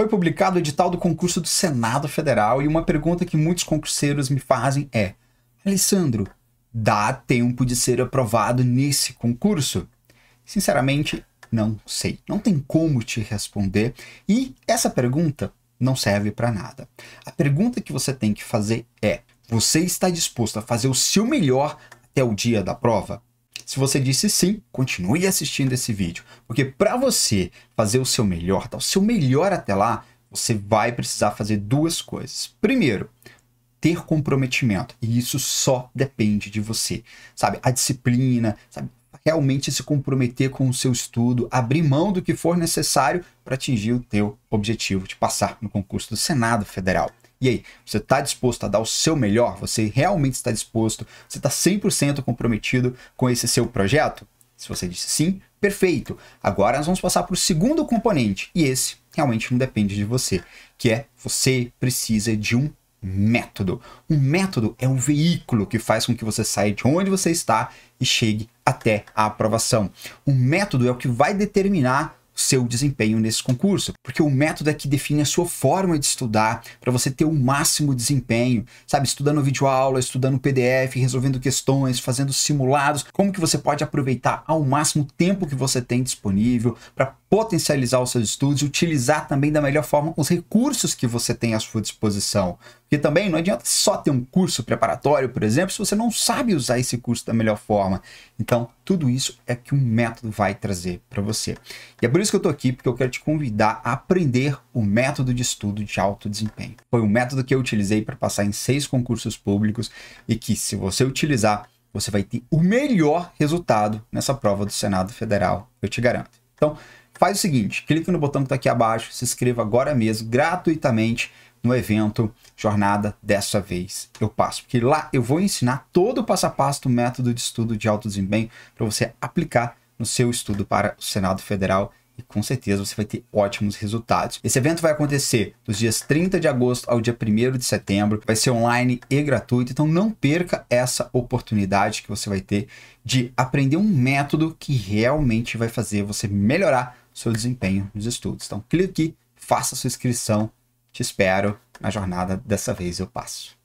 Foi publicado o edital do concurso do Senado Federal e uma pergunta que muitos concurseiros me fazem é: Alessandro, dá tempo de ser aprovado nesse concurso? Sinceramente, não sei. Não tem como te responder e essa pergunta não serve para nada. A pergunta que você tem que fazer é: você está disposto a fazer o seu melhor até o dia da prova? Se você disse sim, continue assistindo esse vídeo, porque para você fazer o seu melhor, dar tá? o seu melhor até lá, você vai precisar fazer duas coisas. Primeiro, ter comprometimento, e isso só depende de você. Sabe, a disciplina, sabe, realmente se comprometer com o seu estudo, abrir mão do que for necessário para atingir o teu objetivo de passar no concurso do Senado Federal. E aí, você está disposto a dar o seu melhor? Você realmente está disposto? Você está 100% comprometido com esse seu projeto? Se você disse sim, perfeito. Agora nós vamos passar para o segundo componente, e esse realmente não depende de você, que é você precisa de um método. Um método é um veículo que faz com que você saia de onde você está e chegue até a aprovação. Um método é o que vai determinar seu desempenho nesse concurso, porque o método é que define a sua forma de estudar para você ter o máximo desempenho, sabe, estudando vídeo aula, estudando PDF, resolvendo questões, fazendo simulados, como que você pode aproveitar ao máximo o tempo que você tem disponível para potencializar os seus estudos e utilizar também da melhor forma os recursos que você tem à sua disposição. Porque também não adianta só ter um curso preparatório, por exemplo, se você não sabe usar esse curso da melhor forma. Então, tudo isso é que um método vai trazer para você. E é por isso que eu estou aqui, porque eu quero te convidar a aprender o método de estudo de alto desempenho. Foi um método que eu utilizei para passar em seis concursos públicos e que, se você utilizar, você vai ter o melhor resultado nessa prova do Senado Federal, eu te garanto. Então, faz o seguinte, clica no botão que está aqui abaixo, se inscreva agora mesmo, gratuitamente, no evento Jornada Dessa Vez Eu Passo. Porque lá eu vou ensinar todo o passo a passo do método de estudo de alto desempenho para você aplicar no seu estudo para o Senado Federal e com certeza você vai ter ótimos resultados. Esse evento vai acontecer dos dias 30 de agosto ao dia 1 de setembro, vai ser online e gratuito, então não perca essa oportunidade que você vai ter de aprender um método que realmente vai fazer você melhorar seu desempenho nos estudos. Então clique aqui, faça sua inscrição, te espero na jornada dessa vez eu passo.